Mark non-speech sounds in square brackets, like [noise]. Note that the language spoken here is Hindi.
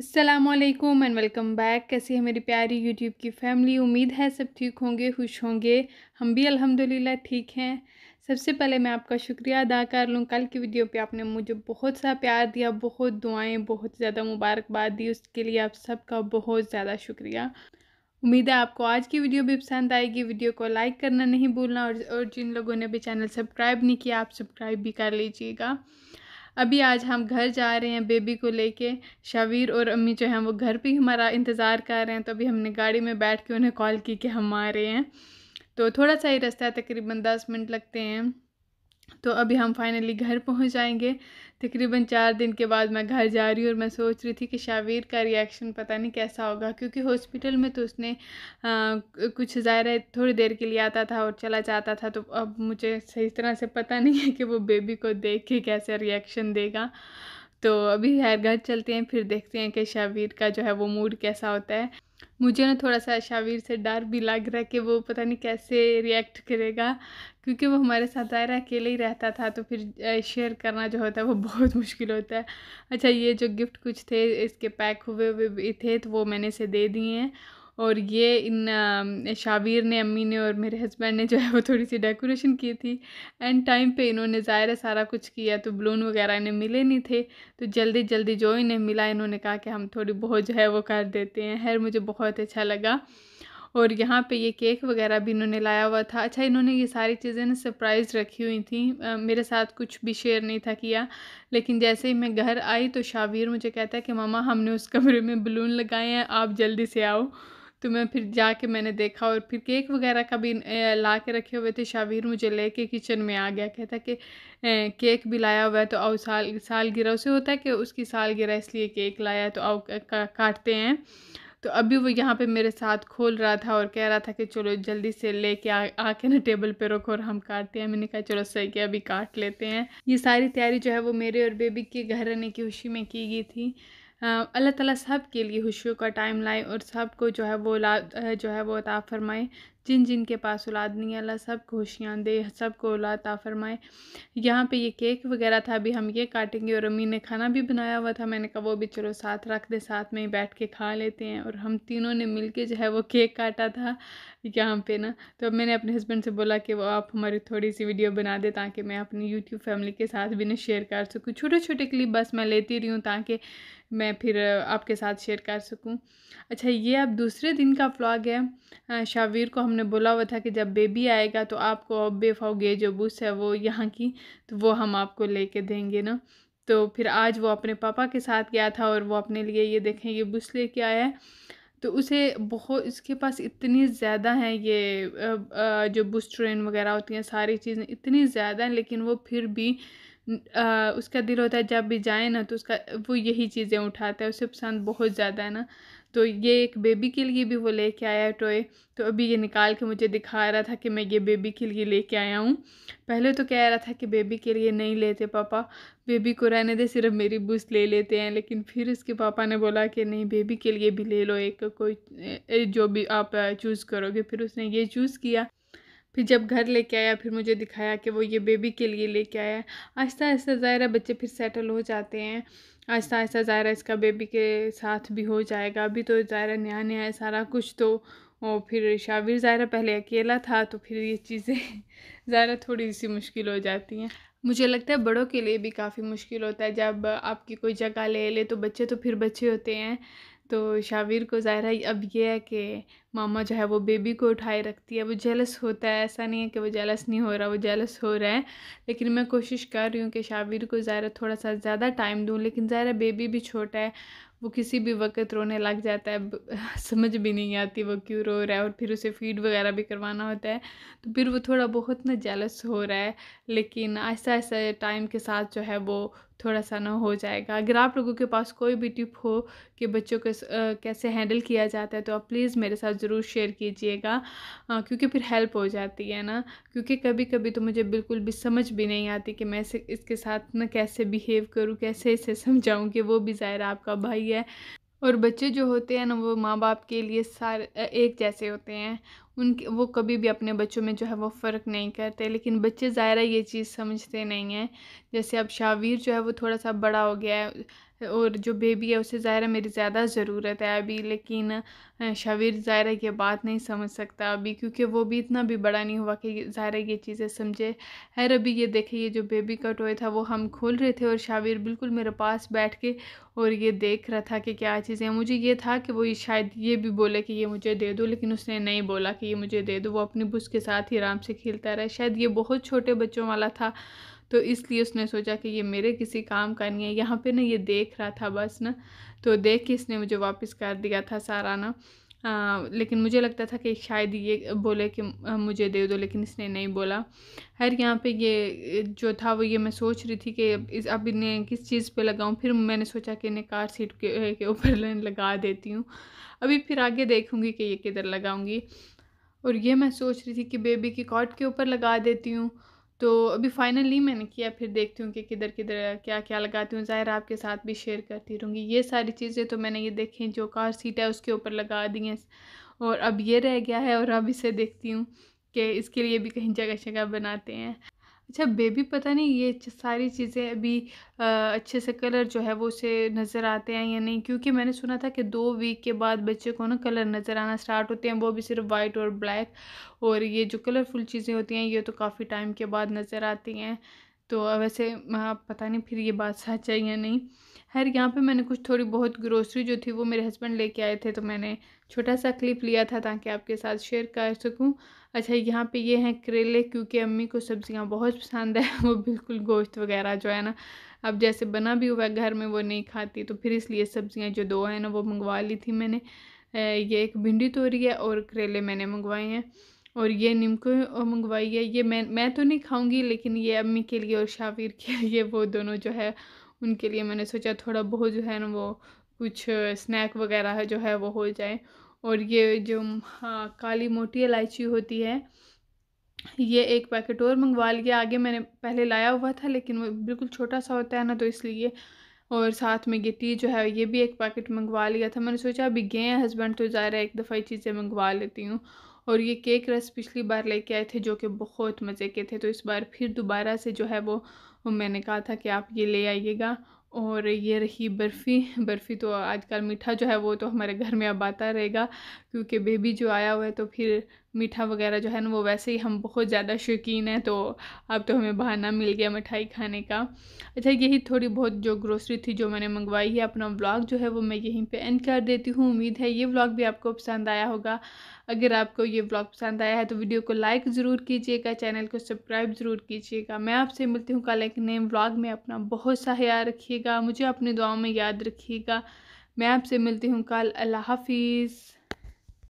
असलम एंड वेलकम बैक कैसी है मेरी प्यारी यूट्यूब की फैमिली उम्मीद है सब ठीक होंगे खुश होंगे हम भी अल्हम्दुलिल्लाह ठीक हैं सबसे पहले मैं आपका शुक्रिया अदा कर लूँ कल की वीडियो पे आपने मुझे बहुत सा प्यार दिया बहुत दुआएं बहुत ज़्यादा मुबारकबाद दी उसके लिए आप सबका बहुत ज़्यादा शुक्रिया उम्मीद है आपको आज की वीडियो भी पसंद आएगी वीडियो को लाइक करना नहीं भूलना और, और जिन लोगों ने भी चैनल सब्सक्राइब नहीं किया आप सब्सक्राइब भी कर लीजिएगा अभी आज हम घर जा रहे हैं बेबी को लेके शावीर और अम्मी जो हैं वो घर पे हमारा इंतज़ार कर रहे हैं तो अभी हमने गाड़ी में बैठ के उन्हें कॉल की कि हम आ रहे हैं तो थोड़ा सा ही रास्ता है तकरीबन दस मिनट लगते हैं तो अभी हम फाइनली घर पहुंच जाएंगे तकरीबन चार दिन के बाद मैं घर जा रही हूँ और मैं सोच रही थी कि शावीर का रिएक्शन पता नहीं कैसा होगा क्योंकि हॉस्पिटल में तो उसने आ, कुछ ज़ाहिर थोड़ी देर के लिए आता था और चला जाता था तो अब मुझे सही तरह से पता नहीं है कि वो बेबी को देख के कैसा रिएक्शन देगा तो अभी खैर घर चलते हैं फिर देखते हैं कि शावीर का जो है वो मूड कैसा होता है मुझे ना थोड़ा सा शावीर से डर भी लग रहा है कि वो पता नहीं कैसे रिएक्ट करेगा क्योंकि वो हमारे साथ दायरा अकेले ही रहता था तो फिर शेयर करना जो होता है वो [laughs] बहुत मुश्किल होता है अच्छा ये जो गिफ्ट कुछ थे इसके पैक हुए हुए भी थे तो वो मैंने इसे दे दिए हैं और ये इन शावीर ने अम्मी ने और मेरे हस्बैंड ने जो है वो थोड़ी सी डेकोरेशन की थी एंड टाइम पे इन्होंने ज़ाहिर है सारा कुछ किया तो बलून वगैरह इन्हें मिले नहीं थे तो जल्दी जल्दी जो इन्हें मिला इन्होंने कहा कि हम थोड़ी बहुत जो है वो कर देते हैं खैर मुझे बहुत अच्छा लगा और यहाँ पे ये केक वगैरह भी इन्होंने लाया हुआ था अच्छा इन्होंने ये सारी चीज़ें ना सरप्राइज़ रखी हुई थी आ, मेरे साथ कुछ भी शेयर नहीं था किया लेकिन जैसे ही मैं घर आई तो शावीर मुझे कहता है कि मामा हमने उस कमरे में बलून लगाए हैं आप जल्दी से आओ तो मैं फिर जाके मैंने देखा और फिर केक वगैरह का भी ला के रखे हुए थे शावीर मुझे लेके किचन में आ गया कहता कि केक भी लाया हुआ है तो आओ साल सालगिरह उसे होता है कि उसकी सालगिरह इसलिए केक लाया तो आओ का, काटते हैं तो अभी वो यहाँ पे मेरे साथ खोल रहा था और कह रहा था कि चलो जल्दी से लेके आ आके ना टेबल पे रखो और हम काटते हैं मैंने कहा चलो सही किया अभी काट लेते हैं ये सारी तैयारी जो है वो मेरे और बेबी के घर रहने की खुशी में की गई थी अल्लाह ताला सब के लिए खुशियों का टाइम लाए और सब को जो है वो ला जो है वो अता फ़रमाए जिन जिन के पास औलाद नहीं अल्लाह सब को खुशियाँ दे सब को औलाद ता फरमाए यहाँ पे ये केक वगैरह था अभी हम ये काटेंगे और अम्मी ने खाना भी बनाया हुआ था मैंने कहा वो भी चलो साथ रख दे साथ में ही बैठ के खा लेते हैं और हम तीनों ने मिल के जो है वो केक काटा था यहाँ पे ना तो अब मैंने अपने हस्बैंड से बोला कि वो आप हमारी थोड़ी सी वीडियो बना दे ताकि मैं अपनी यूट्यूब फैमिली के साथ भी ना शेयर कर सकूँ छोटे छोटे क्लिप बस मैं लेती रही हूँ ताकि मैं फिर आपके साथ शेयर कर सकूँ अच्छा ये अब दूसरे दिन का ब्लॉग है शावीर को हम हमने बोला हुआ था कि जब बेबी आएगा तो आपको बेफाओगे जो बुस है वो यहाँ की तो वो हम आपको ले कर देंगे ना तो फिर आज वो अपने पापा के साथ गया था और वो अपने लिए ये देखें ये बुस लेके आया है तो उसे बहुत इसके पास इतनी ज़्यादा हैं ये जो बुस ट्रेन वगैरह होती हैं सारी चीज़ें इतनी ज़्यादा हैं लेकिन वो फिर भी आ, उसका दिल होता है जब भी जाए ना तो उसका वो यही चीज़ें उठाता है उसे पसंद बहुत ज़्यादा है ना तो ये एक बेबी के लिए भी वो लेके आया टॉय तो अभी ये निकाल के मुझे दिखा रहा था कि मैं ये बेबी के लिए लेके आया हूँ पहले तो कह रहा था कि बेबी के लिए नहीं लेते पापा बेबी को रहने दे सिर्फ मेरी बूस ले लेते हैं लेकिन फिर उसके पापा ने बोला कि नहीं बेबी के लिए भी ले लो एक कोई जो भी आप चूज़ करोगे फिर उसने ये चूज़ किया फिर जब घर लेके आया फिर मुझे दिखाया कि वो ये बेबी के लिए लेके आया है आहिस्ता आहिस्ता ज़ायरा बच्चे फिर सेटल हो जाते हैं आहिस्ता आहिस्ता ज़ायरा इसका बेबी के साथ भी हो जाएगा अभी तो ज़ायरा नया नया है सारा कुछ तो और फिर शाविर ज़ायरा पहले अकेला था तो फिर ये चीज़ें [laughs] ज़ायरा थोड़ी सी मुश्किल हो जाती हैं मुझे लगता है बड़ों के लिए भी काफ़ी मुश्किल होता है जब आपकी कोई जगह ले ले तो बच्चे तो फिर बच्चे होते हैं तो शावीर को ज़ाहिर है अब ये है कि मामा जो है वो बेबी को उठाए रखती है वो जेलस होता है ऐसा नहीं है कि वो जेलस नहीं हो रहा वो जेलस हो रहा है लेकिन मैं कोशिश कर रही हूँ कि शावीर को ज़ाहिर थोड़ा सा ज़्यादा टाइम दूँ लेकिन ज़ाहिर बेबी भी छोटा है वो किसी भी वक्त रोने लग जाता है [laughs] समझ भी नहीं आती वो क्यों रो रहा है और फिर उसे फीड वगैरह भी करवाना होता है तो फिर वो थोड़ा बहुत ना जेलस हो रहा है लेकिन ऐसा ऐसा टाइम के साथ जो है वो थोड़ा सा ना हो जाएगा अगर आप लोगों के पास कोई भी टिप हो कि बच्चों को कैसे हैंडल किया जाता है तो आप प्लीज़ मेरे साथ ज़रूर शेयर कीजिएगा क्योंकि फिर हेल्प हो जाती है ना क्योंकि कभी कभी तो मुझे बिल्कुल भी समझ भी नहीं आती कि मैं इसके साथ ना कैसे बिहेव करूँ कैसे इसे [laughs] समझाऊँ कि वो भी ज़ाहिर आपका भाई है और बच्चे जो होते हैं ना वो माँ बाप के लिए सारे एक जैसे होते हैं उनके वो कभी भी अपने बच्चों में जो है वो फ़र्क नहीं करते लेकिन बच्चे ज़ायरा ये चीज़ समझते नहीं हैं जैसे अब शावीर जो है वो थोड़ा सा बड़ा हो गया है और जो बेबी है उसे ज़ाहिर मेरी ज़्यादा ज़रूरत है अभी लेकिन शबीर ज़ाहिर ये बात नहीं समझ सकता अभी क्योंकि वो भी इतना भी बड़ा नहीं हुआ कि ज़ाहिर ये चीज़ें समझे खैर अभी ये देखे ये जो बेबी का टॉय था वो हम खोल रहे थे और शाबिर बिल्कुल मेरे पास बैठ के और ये देख रहा था कि क्या चीज़ें मुझे ये था कि वो शायद ये भी बोले कि ये मुझे दे दो लेकिन उसने नहीं बोला कि ये मुझे दे दो वो अपनी बुस के साथ ही आराम से खेलता रहा शायद ये बहुत छोटे बच्चों वाला था तो इसलिए उसने सोचा कि ये मेरे किसी काम का नहीं है यहाँ पे ना ये देख रहा था बस ना तो देख के इसने मुझे वापस कर दिया था सारा ना आ, लेकिन मुझे लगता था कि शायद ये बोले कि मुझे दे दो लेकिन इसने नहीं बोला हर यहाँ पे ये जो था वो ये मैं सोच रही थी कि इस अब इन्हें किस चीज़ पे लगाऊं फिर मैंने सोचा कि इन्हें कार सीट के के ऊपर [laughs] लगा देती हूँ अभी फिर आगे देखूँगी कि ये किधर लगाऊँगी और ये मैं सोच रही थी कि बेबी की कॉट के ऊपर लगा देती हूँ तो अभी फाइनली मैंने किया फिर देखती हूँ कि किधर किधर क्या क्या लगाती हूँ ज़ाहिर आपके साथ भी शेयर करती रहूँगी ये सारी चीज़ें तो मैंने ये देखें जो कार सीट है उसके ऊपर लगा दी हैं और अब ये रह गया है और अब इसे देखती हूँ कि इसके लिए भी कहीं जगह जगह बनाते हैं अच्छा बेबी पता नहीं ये सारी चीज़ें अभी आ, अच्छे से कलर जो है वो उसे नज़र आते हैं या नहीं क्योंकि मैंने सुना था कि दो वीक के बाद बच्चे को ना कलर नज़र आना स्टार्ट होते हैं वो भी सिर्फ वाइट और ब्लैक और ये जो कलरफुल चीज़ें होती हैं ये तो काफ़ी टाइम के बाद नज़र आती हैं तो वैसे पता नहीं फिर ये बात सच है या नहीं खैर यहाँ पर मैंने कुछ थोड़ी बहुत ग्रोसरी जो थी वो मेरे हस्बैंड लेके आए थे तो मैंने छोटा सा क्लिप लिया था ताकि आपके साथ शेयर कर सकूं अच्छा यहाँ पे ये हैं करेले क्योंकि अम्मी को सब्ज़ियाँ बहुत पसंद है वो बिल्कुल गोश्त वगैरह जो है ना अब जैसे बना भी हुआ है घर में वो नहीं खाती तो फिर इसलिए सब्ज़ियाँ जो दो हैं ना वो मंगवा ली थी मैंने ये एक भिंडी तोरी है और करेले मैंने मंगवाए हैं और ये नीमको मंगवाई है ये मैं मैं तो नहीं खाऊंगी लेकिन ये अम्मी के लिए और शाविर के लिए [laughs] वो दोनों जो है उनके लिए मैंने सोचा थोड़ा बहुत जो है ना वो कुछ स्नैक वगैरह जो है वो हो जाए और ये जो हाँ काली मोटी इलायची होती है ये एक पैकेट और मंगवा लिया आगे मैंने पहले लाया हुआ था लेकिन वो बिल्कुल छोटा सा होता है ना तो इसलिए और साथ में ये टी जो है ये भी एक पैकेट मंगवा लिया था मैंने सोचा अभी गए हैं हस्बैंड तो ज़्यादा है एक दफ़ा ही चीज़ें मंगवा लेती हूँ और ये केक रस पिछली बार लेके आए थे जो कि बहुत मज़े के थे तो इस बार फिर दोबारा से जो है वो मैंने कहा था कि आप ये ले आइएगा और ये रही बर्फ़ी बर्फ़ी तो आजकल मीठा जो है वो तो हमारे घर में अब आता रहेगा क्योंकि बेबी जो आया हुआ है तो फिर मीठा वगैरह जो है ना वो वैसे ही हम बहुत ज़्यादा शौकीन हैं तो अब तो हमें बहाना मिल गया मिठाई खाने का अच्छा यही थोड़ी बहुत जो ग्रोसरी थी जो मैंने मंगवाई है अपना व्लॉग जो है वो मैं यहीं पे एंड कर देती हूँ उम्मीद है ये व्लॉग भी आपको पसंद आया होगा अगर आपको ये ब्लॉग पसंद आया है तो वीडियो को लाइक ज़रूर कीजिएगा चैनल को सब्सक्राइब ज़रूर कीजिएगा मैं आपसे मिलती हूँ कल एक नए व्लॉग में अपना बहुत सा ख्याल रखिएगा मुझे अपनी दुआओं में याद रखिएगा मैं आपसे मिलती हूँ कल अल्लाह हाफिज़